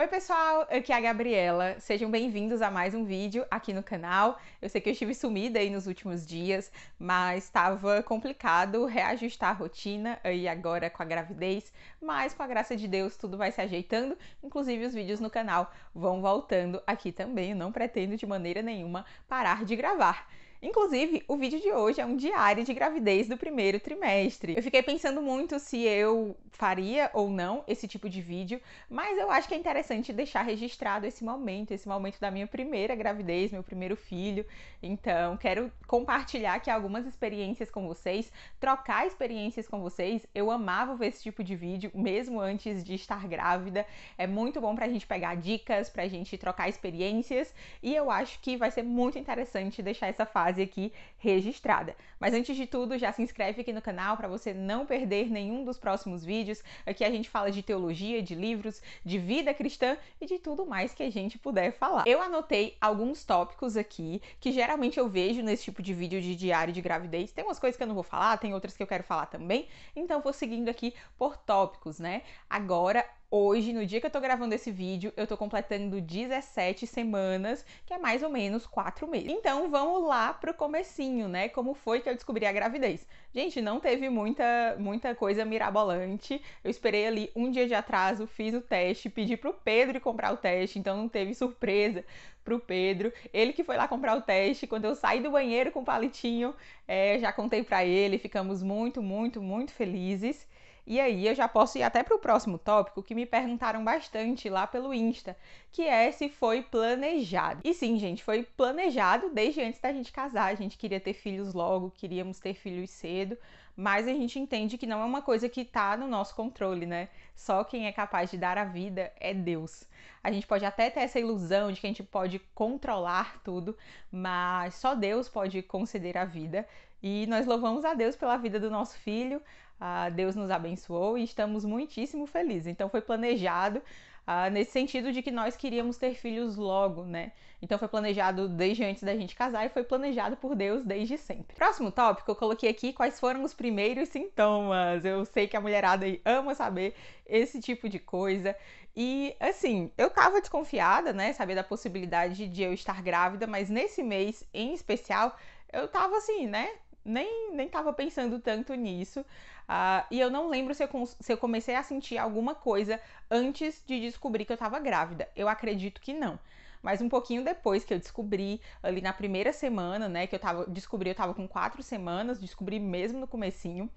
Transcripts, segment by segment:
Oi, pessoal, aqui é a Gabriela. Sejam bem-vindos a mais um vídeo aqui no canal. Eu sei que eu estive sumida aí nos últimos dias, mas estava complicado reajustar a rotina aí agora com a gravidez, mas com a graça de Deus tudo vai se ajeitando, inclusive os vídeos no canal vão voltando aqui também. Eu não pretendo de maneira nenhuma parar de gravar. Inclusive, o vídeo de hoje é um diário de gravidez do primeiro trimestre. Eu fiquei pensando muito se eu faria ou não esse tipo de vídeo, mas eu acho que é interessante deixar registrado esse momento, esse momento da minha primeira gravidez, meu primeiro filho. Então, quero compartilhar aqui algumas experiências com vocês, trocar experiências com vocês. Eu amava ver esse tipo de vídeo mesmo antes de estar grávida. É muito bom pra gente pegar dicas, pra gente trocar experiências e eu acho que vai ser muito interessante deixar essa fase fase aqui registrada. Mas antes de tudo, já se inscreve aqui no canal para você não perder nenhum dos próximos vídeos. Aqui a gente fala de teologia, de livros, de vida cristã e de tudo mais que a gente puder falar. Eu anotei alguns tópicos aqui que geralmente eu vejo nesse tipo de vídeo de diário de gravidez. Tem umas coisas que eu não vou falar, tem outras que eu quero falar também. Então vou seguindo aqui por tópicos, né? Agora Hoje, no dia que eu tô gravando esse vídeo, eu tô completando 17 semanas, que é mais ou menos 4 meses. Então, vamos lá pro comecinho, né? Como foi que eu descobri a gravidez? Gente, não teve muita, muita coisa mirabolante. Eu esperei ali um dia de atraso, fiz o teste, pedi pro Pedro comprar o teste, então não teve surpresa pro Pedro. Ele que foi lá comprar o teste. Quando eu saí do banheiro com o palitinho, é, já contei pra ele, ficamos muito, muito, muito felizes. E aí eu já posso ir até para o próximo tópico que me perguntaram bastante lá pelo Insta, que é se foi planejado. E sim, gente, foi planejado desde antes da gente casar. A gente queria ter filhos logo, queríamos ter filhos cedo, mas a gente entende que não é uma coisa que está no nosso controle, né? Só quem é capaz de dar a vida é Deus. A gente pode até ter essa ilusão de que a gente pode controlar tudo, mas só Deus pode conceder a vida. E nós louvamos a Deus pela vida do nosso filho. Ah, Deus nos abençoou e estamos muitíssimo felizes. Então foi planejado ah, nesse sentido de que nós queríamos ter filhos logo, né? Então foi planejado desde antes da gente casar e foi planejado por Deus desde sempre. Próximo tópico, eu coloquei aqui quais foram os primeiros sintomas. Eu sei que a mulherada aí ama saber esse tipo de coisa. E assim, eu tava desconfiada, né? Sabia da possibilidade de eu estar grávida, mas nesse mês em especial eu tava assim, né? nem, nem tava pensando tanto nisso. Uh, e eu não lembro se eu, se eu comecei a sentir alguma coisa antes de descobrir que eu tava grávida. Eu acredito que não. Mas um pouquinho depois que eu descobri, ali na primeira semana, né, que eu tava, descobri eu tava com quatro semanas, descobri mesmo no comecinho,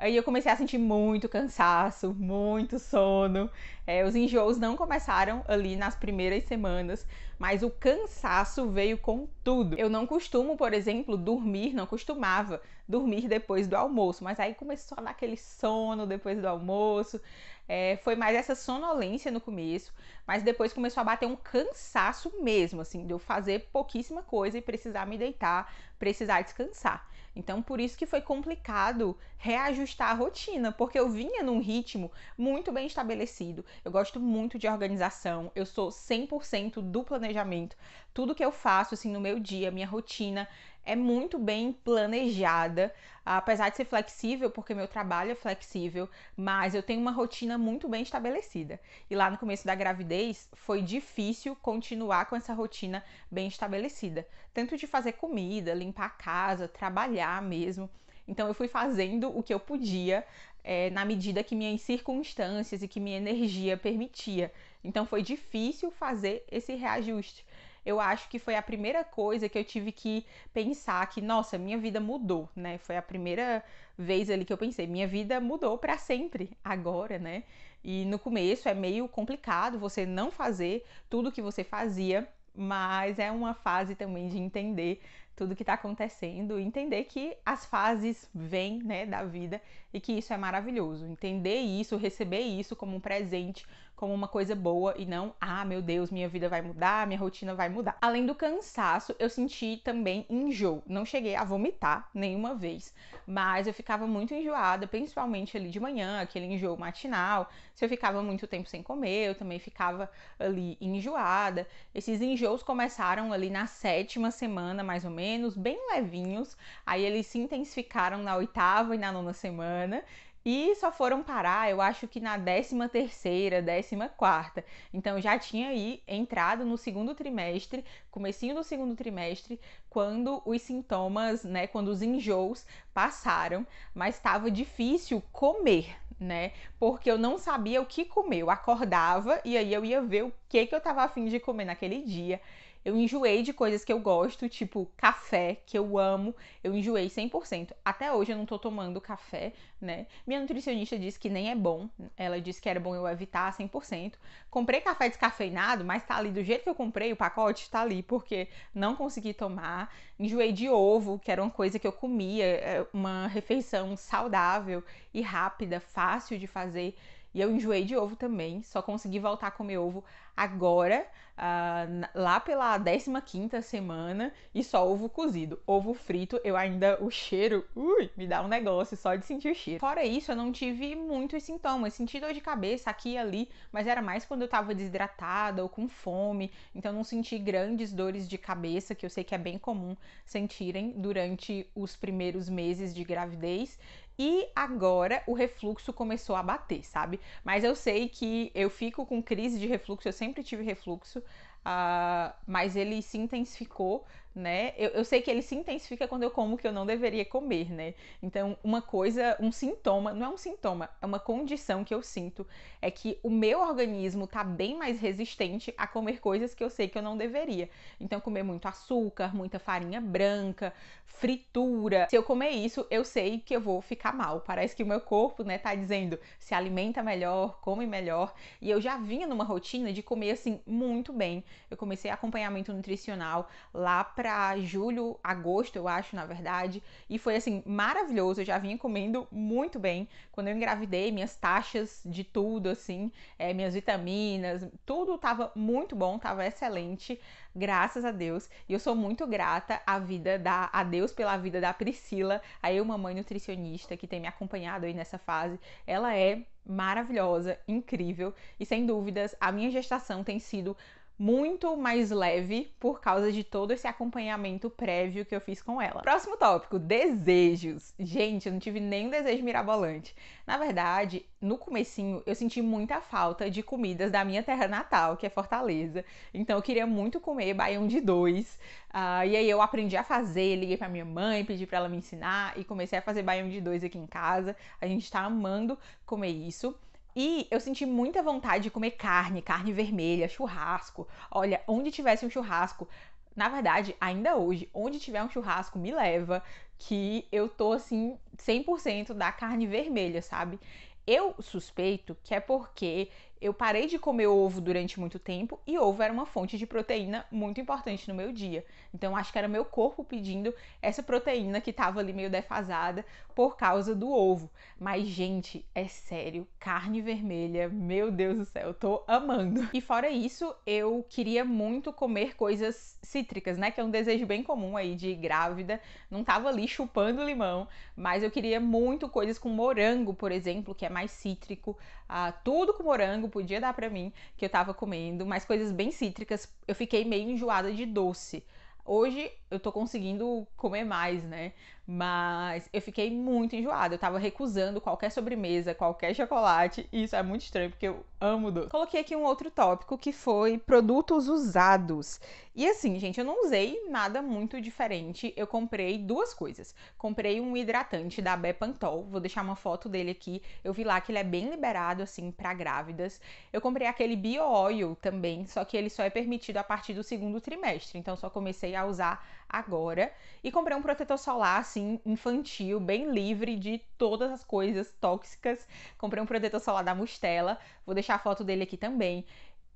Aí eu comecei a sentir muito cansaço, muito sono. É, os enjoos não começaram ali nas primeiras semanas, mas o cansaço veio com tudo. Eu não costumo, por exemplo, dormir, não costumava dormir depois do almoço, mas aí começou a dar aquele sono depois do almoço. É, foi mais essa sonolência no começo, mas depois começou a bater um cansaço mesmo, assim, de eu fazer pouquíssima coisa e precisar me deitar, precisar descansar. Então, por isso que foi complicado reajustar a rotina, porque eu vinha num ritmo muito bem estabelecido. Eu gosto muito de organização, eu sou 100% do planejamento. Tudo que eu faço assim no meu dia, minha rotina, é muito bem planejada, apesar de ser flexível, porque meu trabalho é flexível, mas eu tenho uma rotina muito bem estabelecida. E lá no começo da gravidez foi difícil continuar com essa rotina bem estabelecida, tanto de fazer comida, limpar a casa, trabalhar mesmo. Então eu fui fazendo o que eu podia é, na medida que minhas circunstâncias e que minha energia permitia. Então foi difícil fazer esse reajuste eu acho que foi a primeira coisa que eu tive que pensar que, nossa, minha vida mudou, né? Foi a primeira vez ali que eu pensei, minha vida mudou para sempre agora, né? E no começo é meio complicado você não fazer tudo que você fazia, mas é uma fase também de entender tudo que está acontecendo, entender que as fases vêm né, da vida e que isso é maravilhoso. Entender isso, receber isso como um presente, como uma coisa boa e não, ah, meu Deus, minha vida vai mudar, minha rotina vai mudar. Além do cansaço, eu senti também enjoo. Não cheguei a vomitar nenhuma vez, mas eu ficava muito enjoada, principalmente ali de manhã, aquele enjoo matinal. Se eu ficava muito tempo sem comer, eu também ficava ali enjoada. Esses enjoos começaram ali na sétima semana, mais ou menos menos, bem levinhos. Aí eles se intensificaram na oitava e na nona semana. E só foram parar, eu acho que na décima terceira, décima quarta. Então já tinha aí entrado no segundo trimestre, comecinho do segundo trimestre, quando os sintomas, né, quando os enjoos passaram, mas estava difícil comer, né? Porque eu não sabia o que comer. Eu acordava e aí eu ia ver o que, que eu estava afim de comer naquele dia. Eu enjoei de coisas que eu gosto, tipo café, que eu amo. Eu enjoei 100%. Até hoje eu não tô tomando café, né? Minha nutricionista disse que nem é bom. Ela disse que era bom eu evitar 100%. Comprei café descafeinado, mas tá ali do jeito que eu comprei, o pacote tá ali, porque não consegui tomar. Enjoei de ovo, que era uma coisa que eu comia, é, uma refeição saudável e rápida, fácil de fazer. E eu enjoei de ovo também, só consegui voltar a comer ovo agora, uh, lá pela 15 semana, e só ovo cozido. Ovo frito, eu ainda, o cheiro, ui, me dá um negócio só de sentir o cheiro. Fora isso, eu não tive muitos sintomas, senti dor de cabeça aqui e ali, mas era mais quando eu tava desidratada ou com fome, então não senti grandes dores de cabeça, que eu sei que é bem comum sentirem durante os primeiros meses de gravidez, e agora o refluxo começou a bater, sabe? Mas eu sei que eu fico com crise de refluxo, eu sempre sempre tive refluxo, uh, mas ele se intensificou né? Eu, eu, sei que ele se intensifica quando eu como o que eu não deveria comer, né? Então, uma coisa, um sintoma, não é um sintoma, é uma condição que eu sinto, é que o meu organismo tá bem mais resistente a comer coisas que eu sei que eu não deveria. Então, comer muito açúcar, muita farinha branca, fritura. Se eu comer isso, eu sei que eu vou ficar mal. Parece que o meu corpo, né, tá dizendo, se alimenta melhor, come melhor. E eu já vinha numa rotina de comer assim muito bem. Eu comecei acompanhamento nutricional lá pra para julho, agosto, eu acho, na verdade, e foi assim maravilhoso. Eu já vinha comendo muito bem. Quando eu engravidei, minhas taxas de tudo, assim, é, minhas vitaminas, tudo tava muito bom, tava excelente, graças a Deus. E eu sou muito grata à vida da, a Deus pela vida da Priscila, a eu, mamãe nutricionista, que tem me acompanhado aí nessa fase. Ela é maravilhosa, incrível e sem dúvidas a minha gestação tem sido muito mais leve por causa de todo esse acompanhamento prévio que eu fiz com ela. Próximo tópico: desejos. Gente, eu não tive um desejo mirabolante. Na verdade, no comecinho eu senti muita falta de comidas da minha terra natal, que é Fortaleza. Então eu queria muito comer baião de dois. Uh, e aí eu aprendi a fazer, liguei para minha mãe, pedi para ela me ensinar e comecei a fazer baião de dois aqui em casa. A gente tá amando comer isso. E eu senti muita vontade de comer carne, carne vermelha, churrasco. Olha, onde tivesse um churrasco, na verdade, ainda hoje, onde tiver um churrasco, me leva, que eu tô assim, 100% da carne vermelha, sabe? Eu suspeito que é porque eu parei de comer ovo durante muito tempo e ovo era uma fonte de proteína muito importante no meu dia. Então acho que era meu corpo pedindo essa proteína que estava ali meio defasada por causa do ovo. Mas gente, é sério, carne vermelha, meu Deus do céu, eu tô amando. E fora isso, eu queria muito comer coisas cítricas, né, que é um desejo bem comum aí de grávida. Não tava ali chupando limão, mas eu queria muito coisas com morango, por exemplo, que é mais cítrico, ah, tudo com morango frango podia dar para mim, que eu tava comendo, mas coisas bem cítricas. Eu fiquei meio enjoada de doce. Hoje eu tô conseguindo comer mais, né? Mas eu fiquei muito enjoada. Eu tava recusando qualquer sobremesa, qualquer chocolate. E isso é muito estranho, porque eu amo doce. Coloquei aqui um outro tópico que foi produtos usados. E assim, gente, eu não usei nada muito diferente. Eu comprei duas coisas. Comprei um hidratante da Bepantol. Vou deixar uma foto dele aqui. Eu vi lá que ele é bem liberado, assim, para grávidas. Eu comprei aquele Bio Oil também, só que ele só é permitido a partir do segundo trimestre. Então, só comecei a usar agora e comprei um protetor solar assim infantil, bem livre de todas as coisas tóxicas. Comprei um protetor solar da Mustela, vou deixar a foto dele aqui também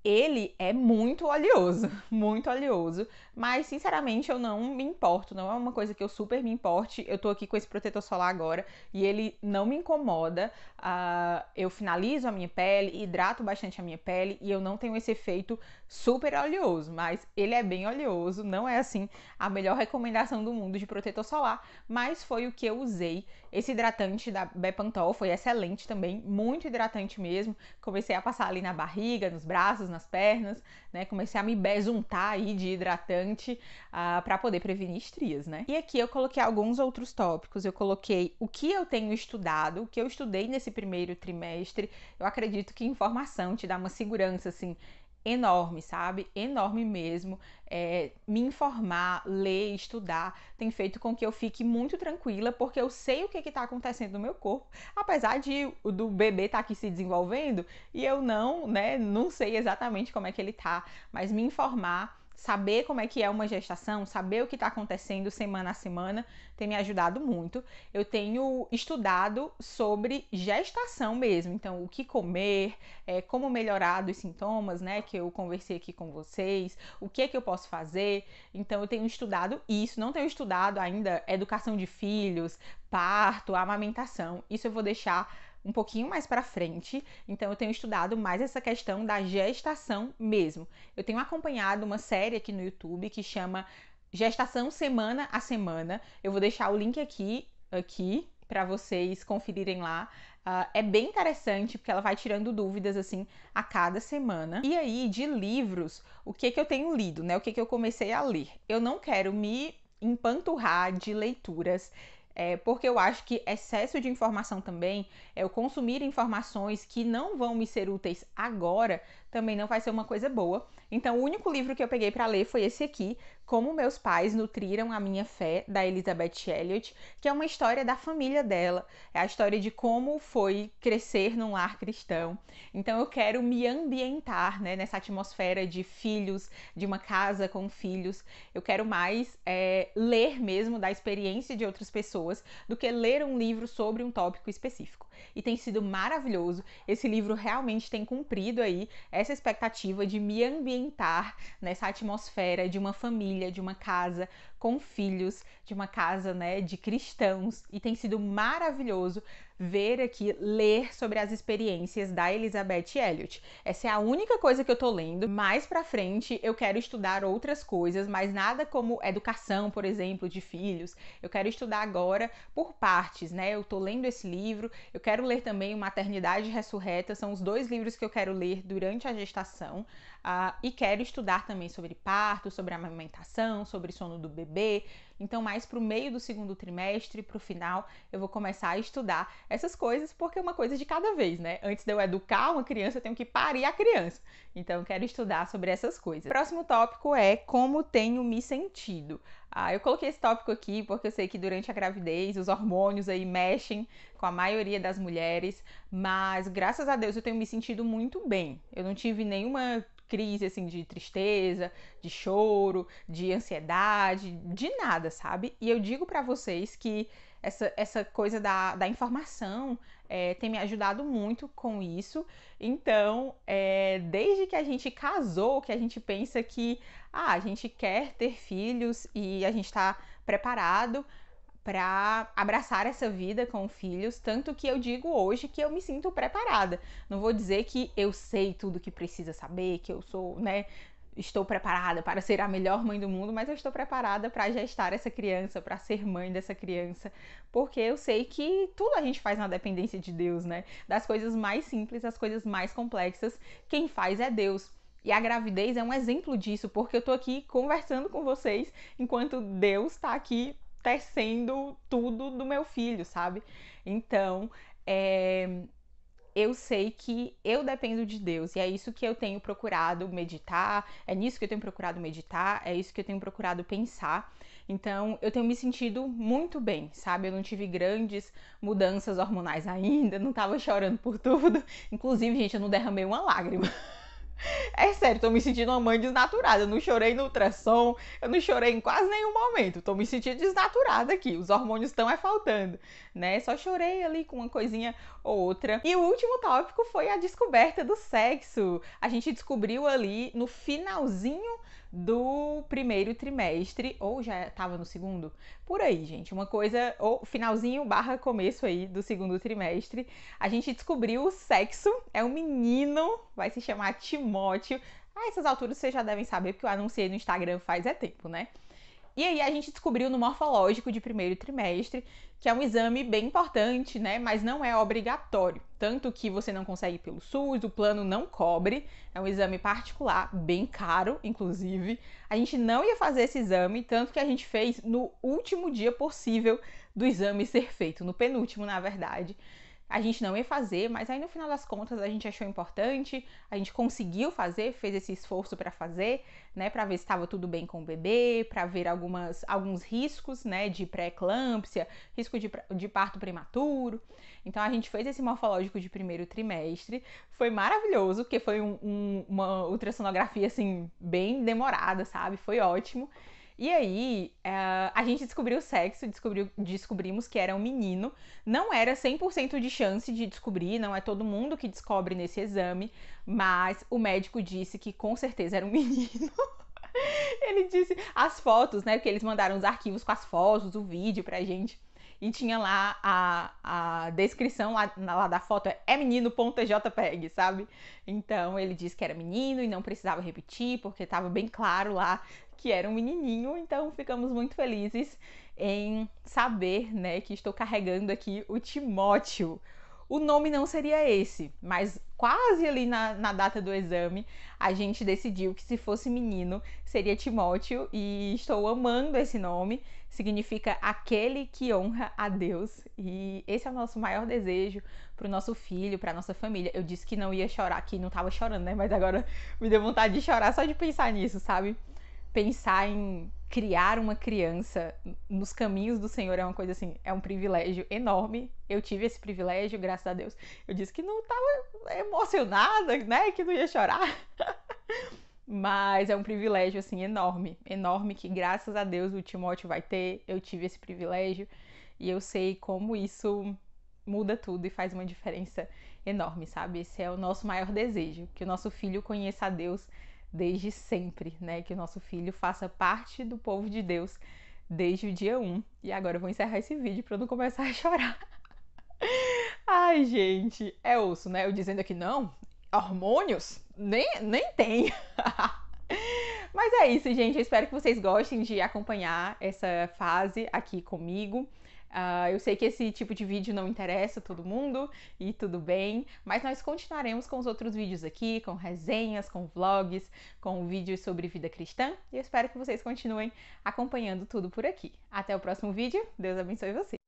ele é muito oleoso, muito oleoso, mas sinceramente eu não me importo, não é uma coisa que eu super me importe. Eu tô aqui com esse protetor solar agora e ele não me incomoda. Uh, eu finalizo a minha pele, hidrato bastante a minha pele e eu não tenho esse efeito super oleoso, mas ele é bem oleoso, não é assim a melhor recomendação do mundo de protetor solar, mas foi o que eu usei esse hidratante da Bepantol foi excelente também, muito hidratante mesmo. Comecei a passar ali na barriga, nos braços, nas pernas, né? Comecei a me besuntar aí de hidratante uh, ah, para poder prevenir estrias, né? E aqui eu coloquei alguns outros tópicos. Eu coloquei o que eu tenho estudado, o que eu estudei nesse primeiro trimestre. Eu acredito que informação te dá uma segurança assim enorme, sabe? Enorme mesmo. É, me informar, ler, estudar tem feito com que eu fique muito tranquila, porque eu sei o que está acontecendo no meu corpo, apesar de do bebê estar tá aqui se desenvolvendo e eu não, né, não sei exatamente como é que ele tá, mas me informar saber como é que é uma gestação, saber o que está acontecendo semana a semana, tem me ajudado muito. Eu tenho estudado sobre gestação mesmo, então o que comer, é, como melhorar dos sintomas, né? Que eu conversei aqui com vocês, o que é que eu posso fazer. Então eu tenho estudado isso, não tenho estudado ainda educação de filhos, parto, amamentação. Isso eu vou deixar um pouquinho mais para frente. Então eu tenho estudado mais essa questão da gestação mesmo. Eu tenho acompanhado uma série aqui no YouTube que chama Gestação semana a semana. Eu vou deixar o link aqui aqui para vocês conferirem lá. Uh, é bem interessante porque ela vai tirando dúvidas assim a cada semana. E aí, de livros, o que que eu tenho lido, né? O que que eu comecei a ler? Eu não quero me empanturrar de leituras é, porque eu acho que excesso de informação também é eu consumir informações que não vão me ser úteis agora, também não vai ser uma coisa boa. Então, o único livro que eu peguei para ler foi esse aqui, Como Meus Pais Nutriram a Minha Fé, da Elizabeth Elliot, que é uma história da família dela. É a história de como foi crescer num lar cristão. Então, eu quero me ambientar né, nessa atmosfera de filhos, de uma casa com filhos. Eu quero mais é, ler mesmo da experiência de outras pessoas do que ler um livro sobre um tópico específico. E tem sido maravilhoso. Esse livro realmente tem cumprido aí. É essa expectativa de me ambientar nessa atmosfera de uma família, de uma casa, com filhos, de uma casa né, de cristãos, e tem sido maravilhoso ver aqui, ler sobre as experiências da Elizabeth Elliot. Essa é a única coisa que eu tô lendo. Mais para frente eu quero estudar outras coisas, mas nada como educação, por exemplo, de filhos. Eu quero estudar agora por partes, né? Eu tô lendo esse livro, eu quero ler também Maternidade Ressurreta, são os dois livros que eu quero ler durante a gestação, uh, e quero estudar também sobre parto, sobre amamentação, sobre sono do bebê então, mais para o meio do segundo trimestre, para o final, eu vou começar a estudar essas coisas, porque é uma coisa de cada vez, né? Antes de eu educar uma criança, eu tenho que parir a criança. Então, eu quero estudar sobre essas coisas. Próximo tópico é como tenho me sentido. Ah, eu coloquei esse tópico aqui porque eu sei que durante a gravidez os hormônios aí mexem com a maioria das mulheres, mas graças a Deus eu tenho me sentido muito bem. Eu não tive nenhuma crise assim de tristeza, de choro, de ansiedade, de nada, sabe? E eu digo para vocês que essa, essa coisa da, da informação é, tem me ajudado muito com isso. Então, é, desde que a gente casou, que a gente pensa que ah, a gente quer ter filhos e a gente está preparado, para abraçar essa vida com filhos, tanto que eu digo hoje que eu me sinto preparada. Não vou dizer que eu sei tudo que precisa saber, que eu sou, né, estou preparada para ser a melhor mãe do mundo, mas eu estou preparada para gestar essa criança, para ser mãe dessa criança, porque eu sei que tudo a gente faz na dependência de Deus, né? Das coisas mais simples às coisas mais complexas, quem faz é Deus. E a gravidez é um exemplo disso, porque eu tô aqui conversando com vocês enquanto Deus está aqui tecendo tudo do meu filho, sabe? Então, é, eu sei que eu dependo de Deus e é isso que eu tenho procurado meditar, é nisso que eu tenho procurado meditar, é isso que eu tenho procurado pensar. Então, eu tenho me sentido muito bem, sabe? Eu não tive grandes mudanças hormonais ainda, não tava chorando por tudo. Inclusive, gente, eu não derramei uma lágrima. É sério, tô me sentindo uma mãe desnaturada. Eu não chorei no ultrassom, eu não chorei em quase nenhum momento. Tô me sentindo desnaturada aqui. Os hormônios estão é faltando né? Só chorei ali com uma coisinha ou outra. E o último tópico foi a descoberta do sexo. A gente descobriu ali no finalzinho do primeiro trimestre, ou já estava no segundo, por aí, gente. Uma coisa, ou finalzinho barra começo aí do segundo trimestre, a gente descobriu o sexo. É um menino, vai se chamar Timóteo. A essas alturas vocês já devem saber, porque eu anunciei no Instagram faz é tempo, né? E aí a gente descobriu no morfológico de primeiro trimestre, que é um exame bem importante, né? Mas não é obrigatório. Tanto que você não consegue pelo SUS, o plano não cobre. É um exame particular, bem caro, inclusive. A gente não ia fazer esse exame, tanto que a gente fez no último dia possível do exame ser feito, no penúltimo, na verdade a gente não ia fazer, mas aí no final das contas a gente achou importante, a gente conseguiu fazer, fez esse esforço para fazer, né, para ver se estava tudo bem com o bebê, para ver algumas, alguns riscos, né, de pré-eclâmpsia, risco de, de parto prematuro. Então a gente fez esse morfológico de primeiro trimestre, foi maravilhoso, porque foi um, um, uma ultrassonografia assim bem demorada, sabe? Foi ótimo. E aí, é, a gente descobriu o sexo, descobriu, descobrimos que era um menino. Não era 100% de chance de descobrir, não é todo mundo que descobre nesse exame, mas o médico disse que com certeza era um menino. Ele disse as fotos, né? Porque eles mandaram os arquivos com as fotos, o vídeo pra gente e tinha lá a, a descrição lá, lá da foto é, é menino.jpeg, sabe? Então ele disse que era menino e não precisava repetir porque estava bem claro lá que era um menininho, então ficamos muito felizes em saber, né, que estou carregando aqui o Timóteo, o nome não seria esse, mas quase ali na, na, data do exame a gente decidiu que se fosse menino seria Timóteo e estou amando esse nome, significa aquele que honra a Deus e esse é o nosso maior desejo para o nosso filho, para nossa família. Eu disse que não ia chorar, que não estava chorando, né? Mas agora me deu vontade de chorar só de pensar nisso, sabe? pensar em criar uma criança nos caminhos do Senhor é uma coisa assim, é um privilégio enorme. Eu tive esse privilégio, graças a Deus. Eu disse que não estava emocionada, né, que não ia chorar. Mas é um privilégio assim enorme, enorme que graças a Deus o Timóteo vai ter. Eu tive esse privilégio e eu sei como isso muda tudo e faz uma diferença enorme, sabe? Esse é o nosso maior desejo, que o nosso filho conheça a Deus desde sempre, né? Que o nosso filho faça parte do povo de Deus desde o dia 1. E agora eu vou encerrar esse vídeo para não começar a chorar. Ai, gente, é osso, né? Eu dizendo aqui não, hormônios nem, nem tem. Mas é isso, gente. Eu espero que vocês gostem de acompanhar essa fase aqui comigo. Uh, eu sei que esse tipo de vídeo não interessa todo mundo e tudo bem, mas nós continuaremos com os outros vídeos aqui, com resenhas, com vlogs, com vídeos sobre vida cristã e eu espero que vocês continuem acompanhando tudo por aqui. Até o próximo vídeo, Deus abençoe você!